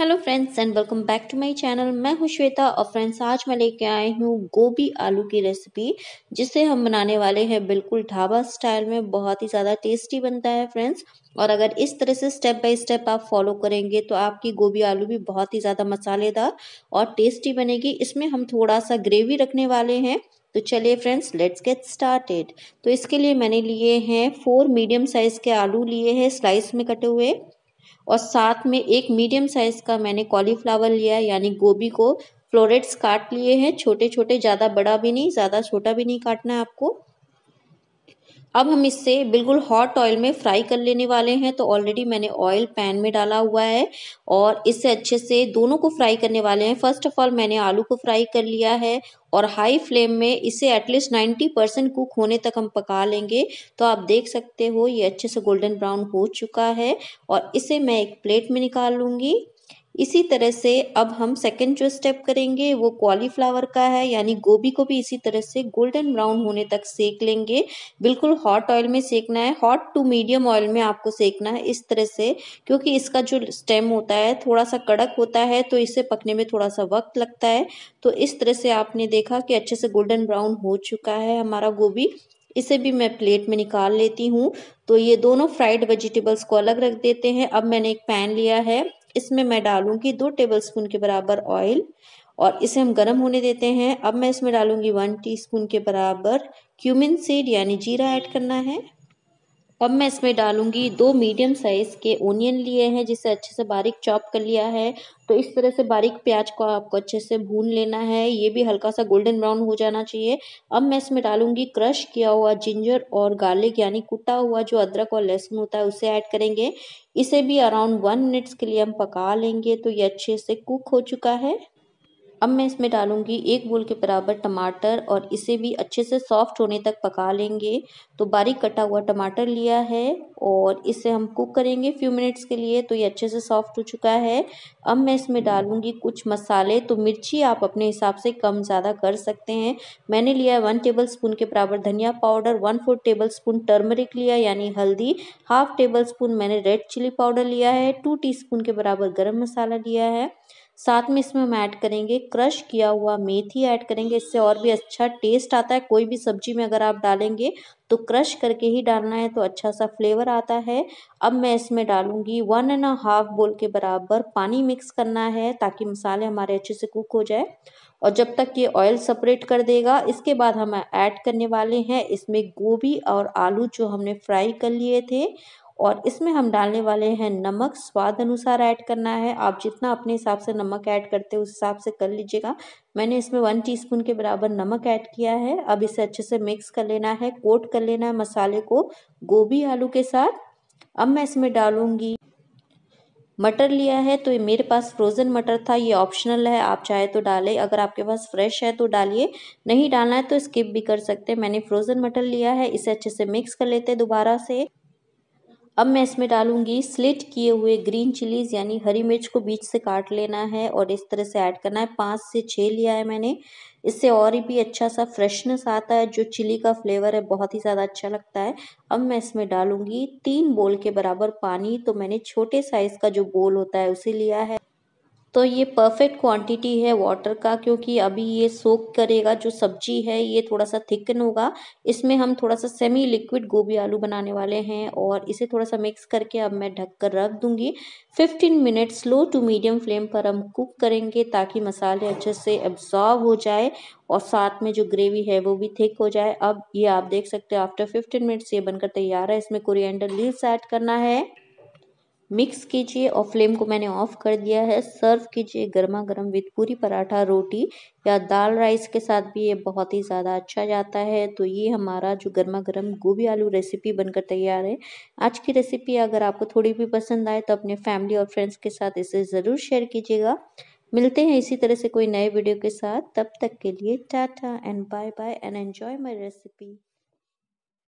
hello friends and welcome back to my channel मैं हूं श्वेता और फ्रेंड्स आज मैं लेके आई हूं गोभी आलू की रेसिपी जिसे हम बनाने वाले हैं बिल्कुल ढाबा स्टाइल में बहुत ही ज़्यादा टेस्टी बनता है फ्रेंड्स और अगर इस तरह से स्टेप बाय स्टेप आप फॉलो करेंगे तो आपकी गोभी आलू भी बहुत ही ज़्यादा मसालेदार और टेस्टी बनेगी इसमें हम थोड़ा सा ग्रेवी रखने वाले हैं तो चलिए फ्रेंड्स लेट्स गेट स्टार्टेड तो इसके लिए मैंने लिए हैं फोर मीडियम साइज़ के आलू लिए हैं स्लाइस में कटे हुए और साथ में एक मीडियम साइज़ का मैंने कॉलीफ्लावर लिया है यानी गोभी को फ्लोरेट्स काट लिए हैं छोटे छोटे ज़्यादा बड़ा भी नहीं ज़्यादा छोटा भी नहीं काटना है आपको अब हम इससे बिल्कुल हॉट ऑयल में फ्राई कर लेने वाले हैं तो ऑलरेडी मैंने ऑयल पैन में डाला हुआ है और इससे अच्छे से दोनों को फ्राई करने वाले हैं फर्स्ट ऑफ ऑल मैंने आलू को फ्राई कर लिया है और हाई फ्लेम में इसे एटलीस्ट नाइन्टी परसेंट कुक होने तक हम पका लेंगे तो आप देख सकते हो ये अच्छे से गोल्डन ब्राउन हो चुका है और इसे मैं एक प्लेट में निकाल लूँगी इसी तरह से अब हम सेकेंड जो स्टेप करेंगे वो कॉलीफ्लावर का है यानी गोभी को भी इसी तरह से गोल्डन ब्राउन होने तक सेक लेंगे बिल्कुल हॉट ऑयल में सेकना है हॉट टू मीडियम ऑयल में आपको सेकना है इस तरह से क्योंकि इसका जो स्टेम होता है थोड़ा सा कड़क होता है तो इसे पकने में थोड़ा सा वक्त लगता है तो इस तरह से आपने देखा कि अच्छे से गोल्डन ब्राउन हो चुका है हमारा गोभी इसे भी मैं प्लेट में निकाल लेती हूँ तो ये दोनों फ्राइड वेजिटेबल्स को अलग रख देते हैं अब मैंने एक पैन लिया है इसमें मैं डालूंगी दो टेबलस्पून के बराबर ऑयल और इसे हम गर्म होने देते हैं अब मैं इसमें डालूंगी वन टीस्पून के बराबर क्यूमिन सीड यानी जीरा ऐड करना है अब मैं इसमें डालूँगी दो मीडियम साइज़ के ओनियन लिए हैं जिसे अच्छे से बारीक चॉप कर लिया है तो इस तरह से बारीक प्याज को आपको अच्छे से भून लेना है ये भी हल्का सा गोल्डन ब्राउन हो जाना चाहिए अब मैं इसमें डालूंगी क्रश किया हुआ जिंजर और गार्लिक यानी कुटा हुआ जो अदरक और लहसुन होता है उसे ऐड करेंगे इसे भी अराउंड वन मिनट्स के लिए हम पका लेंगे तो ये अच्छे से कुक हो चुका है अब मैं इसमें डालूँगी एक बोल के बराबर टमाटर और इसे भी अच्छे से सॉफ्ट होने तक पका लेंगे तो बारीक कटा हुआ टमाटर लिया है और इसे हम कुक करेंगे फ्यू मिनट्स के लिए तो ये अच्छे से सॉफ्ट हो चुका है अब मैं इसमें डालूँगी कुछ मसाले तो मिर्ची आप अपने हिसाब से कम ज़्यादा कर सकते हैं मैंने लिया है वन टेबल स्पून के बराबर धनिया powder one four table spoon turmeric लिया यानी हल्दी हाफ टेबल स्पून मैंने रेड चिली पाउडर लिया है टू टी के बराबर गर्म मसाला लिया है साथ में इसमें हम ऐड करेंगे क्रश किया हुआ मेथी ऐड करेंगे इससे और भी अच्छा टेस्ट आता है कोई भी सब्जी में अगर आप डालेंगे तो क्रश करके ही डालना है तो अच्छा सा फ्लेवर आता है अब मैं इसमें डालूंगी वन एंड हाफ बोल के बराबर पानी मिक्स करना है ताकि मसाले हमारे अच्छे से कुक हो जाए और जब तक ये ऑयल सेपरेट कर देगा इसके बाद हम ऐड करने वाले हैं इसमें गोभी और आलू जो हमने फ्राई कर लिए थे और इसमें हम डालने वाले हैं नमक स्वाद अनुसार ऐड करना है आप जितना अपने हिसाब से नमक ऐड करते हो उस हिसाब से कर लीजिएगा मैंने इसमें वन टीस्पून के बराबर नमक ऐड किया है अब इसे अच्छे से मिक्स कर लेना है कोट कर लेना है मसाले को गोभी आलू के साथ अब मैं इसमें डालूंगी मटर लिया है तो ये मेरे पास फ्रोज़न मटर था ये ऑप्शनल है आप चाहे तो डालें अगर आपके पास फ्रेश है तो डालिए नहीं डालना है तो स्किप भी कर सकते हैं मैंने फ्रोज़न मटर लिया है इसे अच्छे से मिक्स कर लेते हैं दोबारा से अब मैं इसमें डालूंगी स्लिट किए हुए ग्रीन चिलीज़ यानी हरी मिर्च को बीच से काट लेना है और इस तरह से ऐड करना है पांच से छह लिया है मैंने इससे और भी अच्छा सा फ्रेशनेस आता है जो चिली का फ्लेवर है बहुत ही ज़्यादा अच्छा लगता है अब मैं इसमें डालूंगी तीन बोल के बराबर पानी तो मैंने छोटे साइज़ का जो बोल होता है उसे लिया है तो ये परफेक्ट क्वांटिटी है वाटर का क्योंकि अभी ये सोक करेगा जो सब्जी है ये थोड़ा सा थिकन होगा इसमें हम थोड़ा सा सेमी लिक्विड गोभी आलू बनाने वाले हैं और इसे थोड़ा सा मिक्स करके अब मैं ढक कर रख दूंगी fifteen minute slow to medium flame पर हम कुक करेंगे ताकि मसाले अच्छे से एब्जॉर्व हो जाए और साथ में जो ग्रेवी है वो भी थिक हो जाए अब ये आप देख सकते हो आफ्टर फिफ्टीन मिनट्स ये बनकर तैयार है इसमें कोरिएंडर लीव्स ऐड करना है मिक्स कीजिए और फ्लेम को मैंने ऑफ कर दिया है सर्व कीजिए गर्मा गर्म विद पूरी पराठा रोटी या दाल राइस के साथ भी ये बहुत ही ज़्यादा अच्छा जाता है तो ये हमारा जो गर्मा गर्म गोभी आलू रेसिपी बनकर तैयार है आज की रेसिपी अगर आपको थोड़ी भी पसंद आए तो अपने फैमिली और फ्रेंड्स के साथ इसे ज़रूर शेयर कीजिएगा मिलते हैं इसी तरह से कोई नए वीडियो के साथ तब तक के लिए tata and bye bye and enjoy my recipe